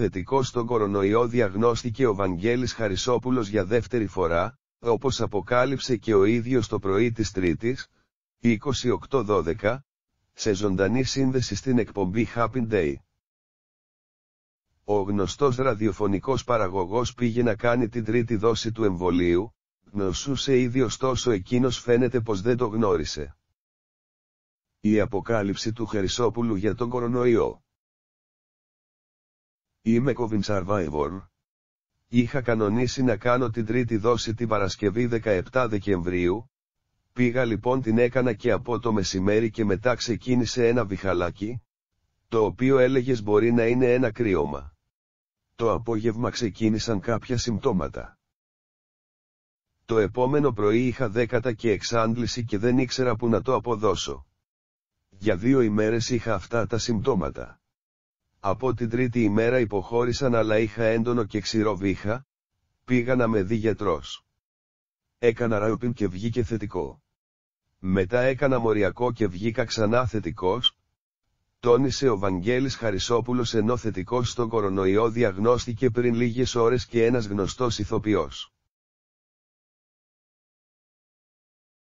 θετικό στον κορονοϊό διαγνώστηκε ο Βαγγέλης Χαρισόπουλος για δεύτερη φορά, όπως αποκάλυψε και ο ίδιος το πρωί της Τρίτης, 28-12, σε ζωντανή σύνδεση στην εκπομπή Happy Day. Ο γνωστός ραδιοφωνικός παραγωγός πήγε να κάνει την τρίτη δόση του εμβολίου, γνωσούσε ήδη ωστόσο εκείνος φαίνεται πως δεν το γνώρισε. Η αποκάλυψη του Χαρισόπουλου για τον κορονοϊό Είμαι COVID Survivor. Είχα κανονίσει να κάνω την τρίτη δόση την Παρασκευή 17 Δεκεμβρίου. Πήγα λοιπόν την έκανα και από το μεσημέρι και μετά ξεκίνησε ένα βιχαλάκι, το οποίο έλεγες μπορεί να είναι ένα κρύωμα. Το απόγευμα ξεκίνησαν κάποια συμπτώματα. Το επόμενο πρωί είχα δέκατα και εξάντληση και δεν ήξερα που να το αποδώσω. Για δύο ημέρες είχα αυτά τα συμπτώματα. Από την τρίτη ημέρα υποχώρησαν αλλά είχα έντονο και ξηρό βήχα, πήγα να με δει γιατρός. Έκανα ραουπιν και βγήκε θετικό. Μετά έκανα μοριακό και βγήκα ξανά θετικός, τόνισε ο Βαγγέλης Χαρισόπουλος ενώ θετικός στον κορονοϊό διαγνώστηκε πριν λίγες ώρες και ένας γνωστός ηθοποιός.